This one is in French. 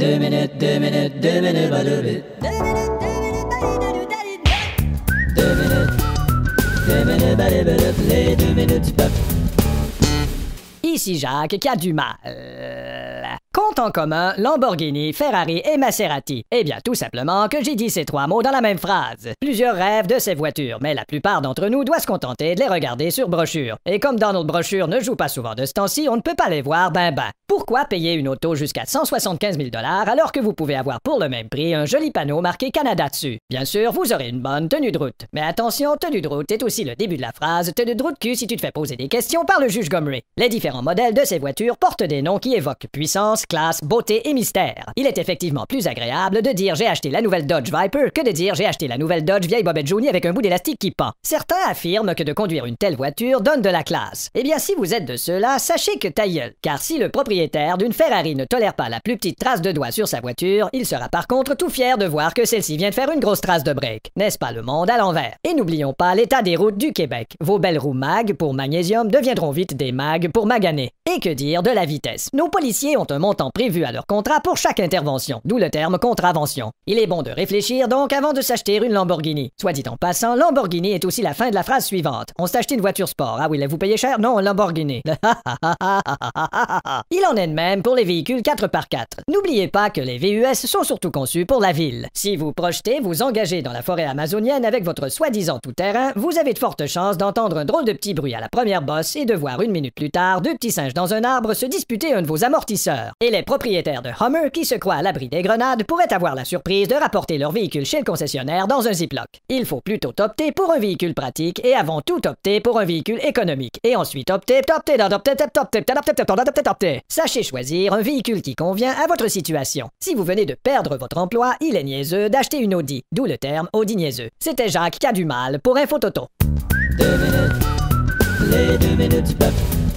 Deux minutes, deux minutes, deux minutes, deux minutes. minutes, Les deux minutes Ici Jacques qui a du mal. Compte en commun Lamborghini, Ferrari et Maserati. Eh bien, tout simplement que j'ai dit ces trois mots dans la même phrase. Plusieurs rêvent de ces voitures, mais la plupart d'entre nous doivent se contenter de les regarder sur brochure. Et comme dans notre Brochure ne joue pas souvent de ce temps-ci, on ne peut pas les voir ben ben. Pourquoi payer une auto jusqu'à 175 000 alors que vous pouvez avoir pour le même prix un joli panneau marqué Canada dessus? Bien sûr, vous aurez une bonne tenue de route. Mais attention, tenue de route est aussi le début de la phrase tenue de route cul si tu te fais poser des questions par le juge Gomery. Les différents modèles de ces voitures portent des noms qui évoquent puissance, classe, beauté et mystère. Il est effectivement plus agréable de dire j'ai acheté la nouvelle Dodge Viper que de dire j'ai acheté la nouvelle Dodge vieille Bobette Jaunie avec un bout d'élastique qui pend. Certains affirment que de conduire une telle voiture donne de la classe. Eh bien, si vous êtes de ceux-là, sachez que tailleul, car si le propriétaire d'une Ferrari ne tolère pas la plus petite trace de doigt sur sa voiture, il sera par contre tout fier de voir que celle-ci vient de faire une grosse trace de break. N'est-ce pas le monde à l'envers Et n'oublions pas l'état des routes du Québec. Vos belles roues mag pour magnésium deviendront vite des mag pour maganer. Et que dire de la vitesse Nos policiers ont un montant prévu à leur contrat pour chaque intervention, d'où le terme contravention. Il est bon de réfléchir donc avant de s'acheter une Lamborghini. Soit dit en passant, Lamborghini est aussi la fin de la phrase suivante. On s'achète une voiture sport. Ah oui, elle vous payez cher Non, Lamborghini. Il en est même pour les véhicules 4x4. N'oubliez pas que les VUS sont surtout conçus pour la ville. Si vous projetez vous engager dans la forêt amazonienne avec votre soi-disant tout-terrain, vous avez de fortes chances d'entendre un drôle de petit bruit à la première bosse et de voir une minute plus tard deux petits singes dans un arbre se disputer un de vos amortisseurs. Et les propriétaires de Hummer qui se croient à l'abri des grenades pourraient avoir la surprise de rapporter leur véhicule chez le concessionnaire dans un Ziploc. Il faut plutôt opter pour un véhicule pratique et avant tout opter pour un véhicule économique et ensuite opter, opter, opter, opter, opter, opter, opter, opter, opter sachez choisir un véhicule qui convient à votre situation. Si vous venez de perdre votre emploi, il est niaiseux d'acheter une Audi, d'où le terme Audi niaiseux. C'était Jacques qui pour du mal pour les